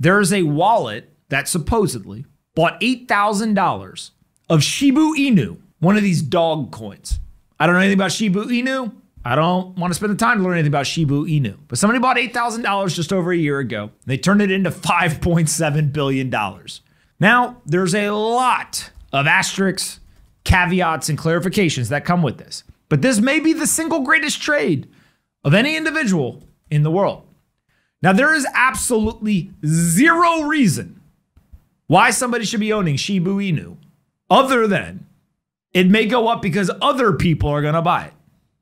there is a wallet that supposedly bought $8,000 of Shibu Inu, one of these dog coins. I don't know anything about Shibu Inu. I don't want to spend the time to learn anything about Shibu Inu. But somebody bought $8,000 just over a year ago. they turned it into $5.7 billion. Now, there's a lot of asterisks, caveats, and clarifications that come with this. But this may be the single greatest trade of any individual in the world. Now, there is absolutely zero reason why somebody should be owning Shibu Inu other than it may go up because other people are going to buy it.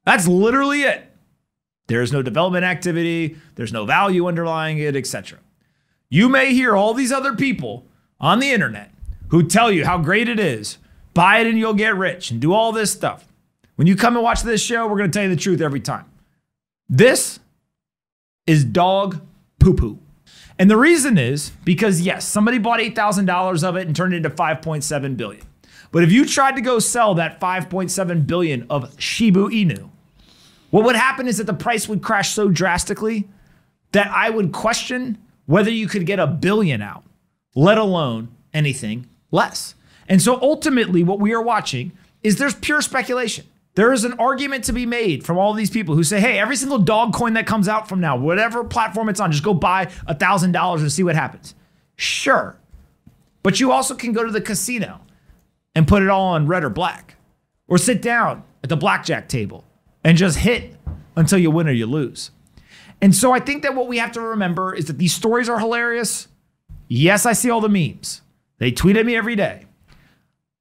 That's literally it. There's no development activity, there's no value underlying it, etc. You may hear all these other people on the internet who tell you how great it is, buy it and you'll get rich and do all this stuff. When you come and watch this show, we're going to tell you the truth every time. This is dog poo poo. And the reason is because yes, somebody bought $8,000 of it and turned it into 5.7 billion. But if you tried to go sell that 5.7 billion of Shibu Inu, what would happen is that the price would crash so drastically that I would question whether you could get a billion out, let alone anything less. And so ultimately what we are watching is there's pure speculation. There is an argument to be made from all these people who say, hey, every single dog coin that comes out from now, whatever platform it's on, just go buy $1,000 and see what happens. Sure. But you also can go to the casino and put it all on red or black, or sit down at the blackjack table and just hit until you win or you lose. And so I think that what we have to remember is that these stories are hilarious. Yes, I see all the memes, they tweet at me every day.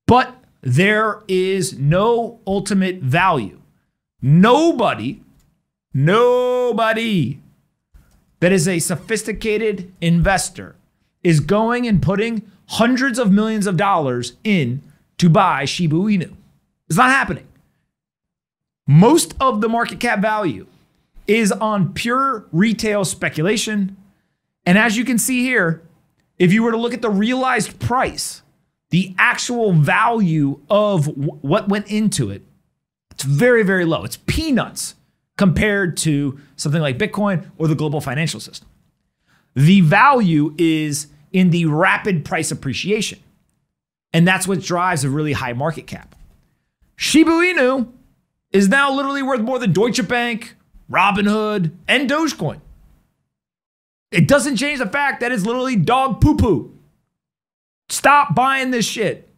But there is no ultimate value. Nobody, nobody that is a sophisticated investor is going and putting hundreds of millions of dollars in to buy Shibu Inu. It's not happening. Most of the market cap value is on pure retail speculation. And as you can see here, if you were to look at the realized price the actual value of what went into it, it's very, very low. It's peanuts compared to something like Bitcoin or the global financial system. The value is in the rapid price appreciation. And that's what drives a really high market cap. Shiba Inu is now literally worth more than Deutsche Bank, Robinhood, and Dogecoin. It doesn't change the fact that it's literally dog poo poo. Stop buying this shit.